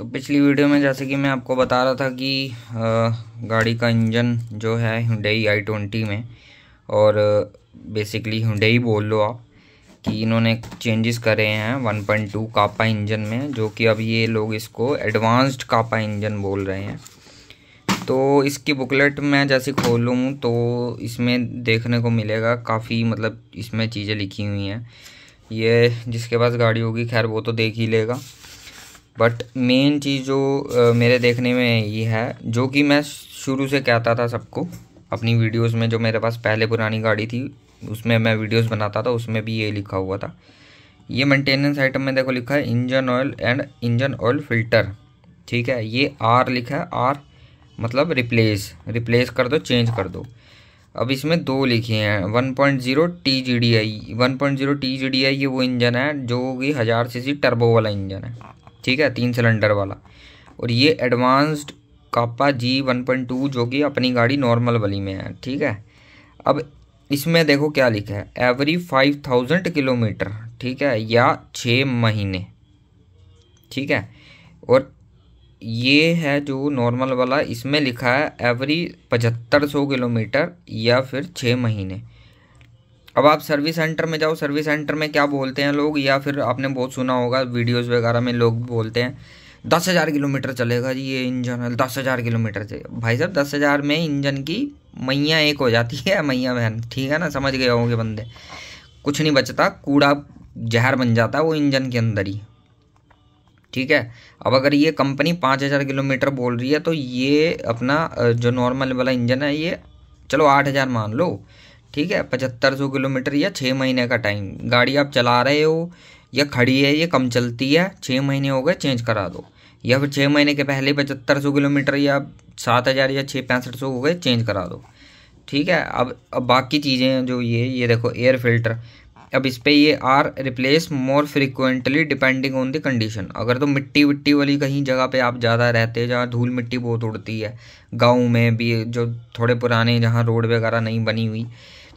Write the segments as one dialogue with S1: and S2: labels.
S1: तो पिछली वीडियो में जैसे कि मैं आपको बता रहा था कि गाड़ी का इंजन जो है हुडई आई ट्वेंटी में और बेसिकली हुडई बोल लो आप कि इन्होंने चेंजेस करे हैं 1.2 कापा इंजन में जो कि अब ये लोग इसको एडवांस्ड कापा इंजन बोल रहे हैं तो इसकी बुकलेट मैं जैसे खोलूँ तो इसमें देखने को मिलेगा काफ़ी मतलब इसमें चीज़ें लिखी हुई हैं ये जिसके पास गाड़ी होगी खैर वो तो देख ही लेगा बट मेन चीज़ जो मेरे देखने में ये है जो कि मैं शुरू से कहता था सबको अपनी वीडियोस में जो मेरे पास पहले पुरानी गाड़ी थी उसमें मैं वीडियोस बनाता था उसमें भी ये लिखा हुआ था ये मेंटेनेंस आइटम में देखो लिखा है engine oil and engine oil filter ठीक है ये आर लिखा है आर मतलब रिप्लेस रिप्लेस कर दो चेंज कर दो अब इसमें दो लिखे हैं one point zero T G D I one point zero T G D I ये वो इंजन है जो कि हज़ार सी सी टर्बो वाला इंजन है ठीक है तीन सिलेंडर वाला और ये advanced Kappa G one point two जो कि अपनी गाड़ी नॉर्मल वाली में है ठीक है अब इसमें देखो क्या लिखा है एवरी फाइव थाउजेंड किलोमीटर ठीक है या छः महीने ठीक है और ये है जो नॉर्मल वाला इसमें लिखा है एवरी पचहत्तर सौ किलोमीटर या फिर छः महीने अब आप सर्विस सेंटर में जाओ सर्विस सेंटर में क्या बोलते हैं लोग या फिर आपने बहुत सुना होगा वीडियोस वगैरह में लोग बोलते हैं दस हज़ार किलोमीटर चलेगा जी ये इंजन दस हज़ार किलोमीटर से भाई साहब दस हज़ार में इंजन की मैया एक हो जाती है मैया बहन ठीक है ना समझ गए होंगे बंदे कुछ नहीं बचता कूड़ा जहर बन जाता है वो इंजन के अंदर ही ठीक है अब अगर ये कंपनी पाँच हज़ार किलोमीटर बोल रही है तो ये अपना जो नॉर्मल वाला इंजन है ये चलो आठ हज़ार मान लो ठीक है पचहत्तर सौ किलोमीटर या छः महीने का टाइम गाड़ी आप चला रहे हो या खड़ी है ये कम चलती है छः महीने हो गए चेंज करा दो या फिर छः महीने के पहले पचहत्तर सौ किलोमीटर या सात हज़ार या छः पैंसठ सौ हो गए चेंज करा दो ठीक है अब अब बाकी चीज़ें जो ये ये देखो एयर फिल्टर अब इस पर ये or replace more frequently depending on the condition अगर तो मिट्टी विट्टी वाली कहीं जगह पे आप ज़्यादा रहते हैं जहाँ धूल मिट्टी बहुत उड़ती है गांव में भी जो थोड़े पुराने जहाँ रोड वगैरह नहीं बनी हुई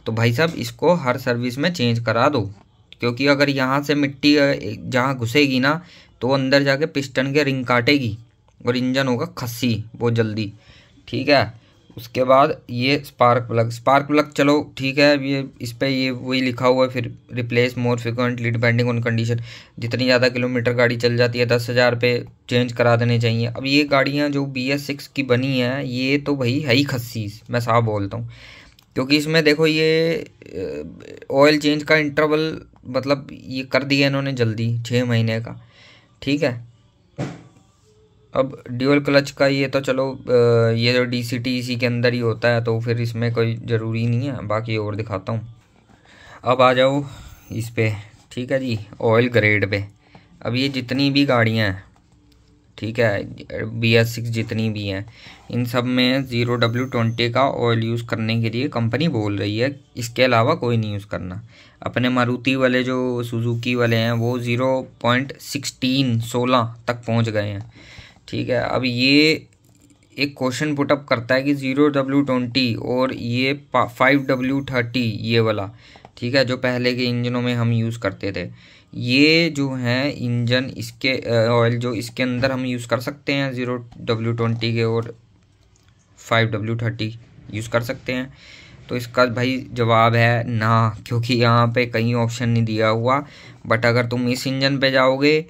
S1: तो भाई साहब इसको हर सर्विस में चेंज करा दो क्योंकि अगर यहाँ से मिट्टी जहाँ घुसेगी ना तो अंदर जाके पिस्टन के रिंग काटेगी और इंजन होगा खस्सी बहुत जल्दी ठीक है उसके बाद ये स्पार्क प्लग स्पार्क प्लग चलो ठीक है ये इस पर ये वही लिखा हुआ है फिर replace more frequently depending on condition जितनी ज़्यादा किलोमीटर गाड़ी चल जाती है दस हज़ार पे चेंज करा देने चाहिए अब ये गाड़ियाँ जो बी एस सिक्स की बनी हैं ये तो भाई है ही खस्सी मैं साफ बोलता हूँ क्योंकि इसमें देखो ये ऑयल चेंज का इंटरवल मतलब ये कर दिया इन्होंने जल्दी छः महीने का ठीक है अब ड्यूअल क्लच का ये तो चलो ये जो डी सी टी इसी के अंदर ही होता है तो फिर इसमें कोई ज़रूरी नहीं है बाकी और दिखाता हूँ अब आ जाओ इस पर ठीक है जी ऑयल ग्रेड पे अब ये जितनी भी गाड़ियाँ हैं ठीक है बी एस सिक्स जितनी भी हैं इन सब में ज़ीरो डब्ल्यू ट्वेंटी का ऑयल यूज़ करने के लिए कंपनी बोल रही है इसके अलावा कोई नहीं यूज़ करना अपने मारुति वाले जो सुजुकी वाले हैं वो ज़ीरो पॉइंट सिक्सटीन सोलह तक पहुंच गए हैं ठीक है अब ये एक क्वेश्चन पुटअप करता है कि ज़ीरो डब्ल्यू ट्वेंटी और ये फाइव डब्ल्यू थर्टी ये वाला ठीक है जो पहले के इंजनों में हम यूज़ करते थे ये जो है इंजन इसके ऑयल जो इसके अंदर हम यूज़ कर सकते हैं ज़ीरो डब्ल्यू ट्वेंटी के और फाइव डब्ल्यू थर्टी यूज़ कर सकते हैं तो इसका भाई जवाब है ना क्योंकि यहाँ पे कहीं ऑप्शन नहीं दिया हुआ बट अगर तुम इस इंजन पे जाओगे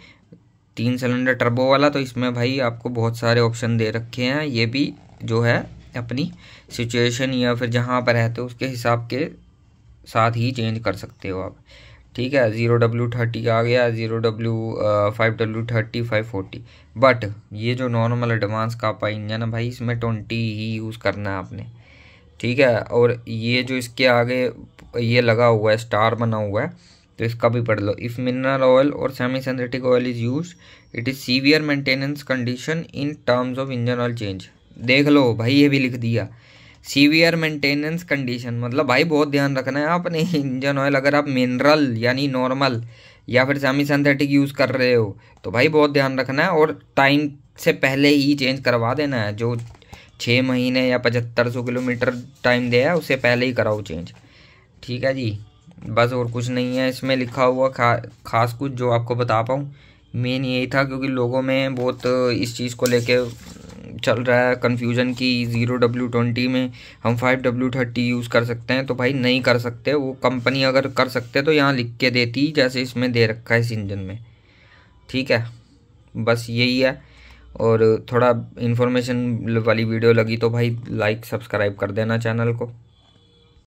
S1: तीन सिलेंडर टर्बो वाला तो इसमें भाई आपको बहुत सारे ऑप्शन दे रखे हैं ये भी जो है अपनी सिचुएशन या फिर जहाँ पर रहते हो उसके हिसाब के साथ ही चेंज कर सकते हो आप ठीक है ज़ीरो डब्ल्यू थर्टी आ गया zero W five W thirty five forty but ये जो नॉर्मल एडवांस का पा इंजन है भाई इसमें ट्वेंटी ही यूज़ करना है आपने ठीक है और ये जो इसके आगे ये लगा हुआ है स्टार बना हुआ है तो इसका भी पढ़ लो इफ़ मिनरल ऑयल और semi synthetic oil is use it is severe maintenance condition in terms of engine oil change देख लो भाई ये भी लिख दिया सीवियर मेंटेनेंस कंडीशन मतलब भाई बहुत ध्यान रखना है आपने इंजन ऑयल अगर आप मिनरल यानी नॉर्मल या फिर सेमी सिंथेटिक यूज़ कर रहे हो तो भाई बहुत ध्यान रखना है और टाइम से पहले ही चेंज करवा देना है जो छः महीने या पचहत्तर सौ किलोमीटर टाइम दिया है उससे पहले ही कराओ चेंज ठीक है जी बस और कुछ नहीं है इसमें लिखा हुआ खा खास कुछ जो आपको बता पाऊँ मेन यही था क्योंकि लोगों में बहुत इस चीज़ को लेके चल रहा है कन्फ्यूजन की ज़ीरो डब्ल्यू ट्वेंटी में हम फाइव डब्ल्यू थर्टी यूज़ कर सकते हैं तो भाई नहीं कर सकते वो कंपनी अगर कर सकते तो यहाँ लिख के देती जैसे इसमें दे रखा है इस इंजन में ठीक है बस यही है और थोड़ा इन्फॉर्मेशन वाली वीडियो लगी तो भाई लाइक सब्सक्राइब कर देना चैनल को